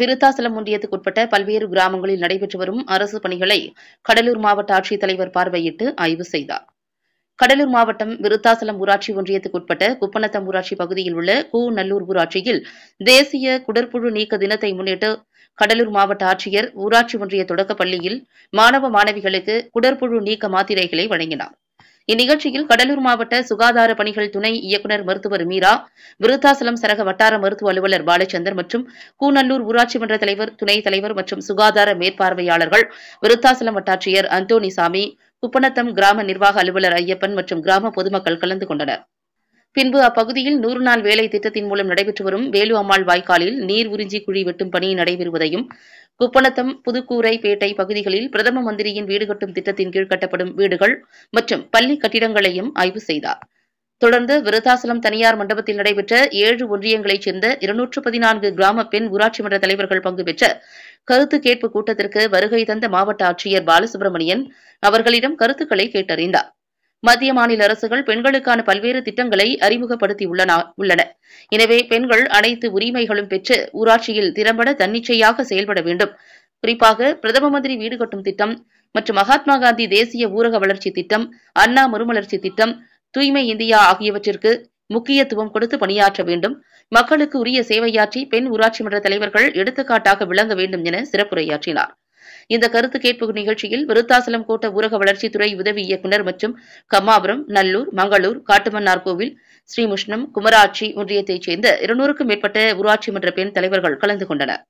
விருத்தாசலம் ஒன்றியத்துக்கு உட்பட்ட பல்வேறு கிராமங்களில் நடைபெற்று வரும் அரசு பணிகளை கடலூர் மாவட்ட ஆட்சித்தலைவர் பார்வையிட்டு ஆய்வு செய்தார் கடலூர் மாவட்டம் விருத்தாசலம் ஊராட்சி ஒன்றியத்துக்கு உட்பட்ட குப்பநத்தம் ஊராட்சி பகுதியில் உள்ள கூ நல்லூர் ஊராட்சியில் தேசிய குடற்புழு நீக்க தினத்தை முன்னிட்டு கடலூர் மாவட்ட ஆட்சியர் ஊராட்சி ஒன்றிய பள்ளியில் மாணவ மாணவிகளுக்கு குடற்புழு நீக்க மாத்திரைகளை வழங்கினார் இந்நிகழ்ச்சியில் கடலூர் மாவட்ட சுகாதார பணிகள் துணை இயக்குநர் மருத்துவர் மீரா விருத்தாசலம் சரக வட்டார மருத்துவ அலுவலர் பாலச்சந்தர் மற்றும் கூநல்லூர் ஊராட்சி மன்ற தலைவர் துணைத் தலைவர் மற்றும் சுகாதார மேற்பார்வையாளர்கள் விருத்தாசலம் வட்டாட்சியர் அந்தோனிசாமி குப்பநத்தம் கிராம நிர்வாக அலுவலர் ஐயப்பன் மற்றும் கிராம பொதுமக்கள் கலந்து கொண்டனா் பின்பு அப்பகுதியில் நூறு நாள் வேலை திட்டத்தின் மூலம் நடைபெற்று வரும் வேலு அம்மாள் வாய்க்காலில் நீர் உறிஞ்சி குழி வெட்டும் பணி நடைபெறுவதையும் குப்பளத்தம் புதுக்கூரை பேட்டை பகுதிகளில் பிரதம மந்திரியின் வீடு கட்டும் திட்டத்தின் கீழ் கட்டப்படும் வீடுகள் மற்றும் பள்ளி கட்டிடங்களையும் ஆய்வு செய்தார் தொடர்ந்து விருத்தாசலம் தனியார் மண்டபத்தில் நடைபெற்ற ஏழு ஒன்றியங்களைச் சேர்ந்த இருநூற்று பதினான்கு கிராம பெண் ஊராட்சி மன்ற தலைவர்கள் பங்கு பெற்ற கருத்து கேட்பு கூட்டத்திற்கு வருகை தந்த மாவட்ட ஆட்சியர் பாலசுப்ரமணியன் அவர்களிடம் கருத்துக்களை கேட்டறிந்தார் மத்திய மாநில அரசுகள் பெண்களுக்கான பல்வேறு திட்டங்களை அறிமுகப்படுத்தி உள்ளன எனவே பெண்கள் அனைத்து உரிமைகளும் பெற்று ஊராட்சியில் திறம்பட தன்னிச்சையாக செயல்பட வேண்டும் குறிப்பாக பிரதம மந்திரி வீடு கட்டும் திட்டம் மற்றும் மகாத்மா காந்தி தேசிய ஊரக வளர்ச்சி திட்டம் அண்ணா மறுமலர்ச்சி திட்டம் தூய்மை இந்தியா ஆகியவற்றிற்கு முக்கியத்துவம் கொடுத்து பணியாற்ற வேண்டும் மக்களுக்கு உரிய சேவையாற்றி பெண் ஊராட்சி மன்ற தலைவர்கள் எடுத்துக்காட்டாக விளங்க வேண்டும் என சிறப்புரையாற்றினார் இந்த கருத்து கேட்பு நிகழ்ச்சியில் விருத்தாசலம் கோட்ட ஊரக வளர்ச்சித்துறை உதவி இயக்குநர் மற்றும் கம்மாபுரம் நல்லூர் மங்களூர் காட்டுமன்னார்கோவில் ஸ்ரீமுஷ்ணம் குமராட்சி ஒன்றியத்தைச் சேர்ந்த இருநூறுக்கும் மேற்பட்ட ஊராட்சி மன்ற பெண் தலைவர்கள் கலந்து கொண்டனர்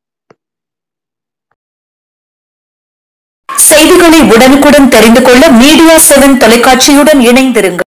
செய்திகளை உடனுக்குடன் தெரிந்து கொள்ள மீடியா செவன் தொலைக்காட்சியுடன் இணைந்திருங்கள்